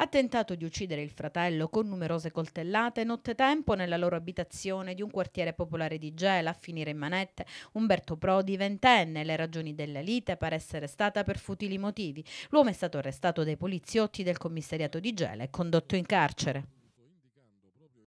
ha tentato di uccidere il fratello con numerose coltellate nottetempo nella loro abitazione di un quartiere popolare di Gela a finire in manette. Umberto Prodi, ventenne, le ragioni della lite pare essere stata per futili motivi. L'uomo è stato arrestato dai poliziotti del commissariato di Gela e condotto in carcere.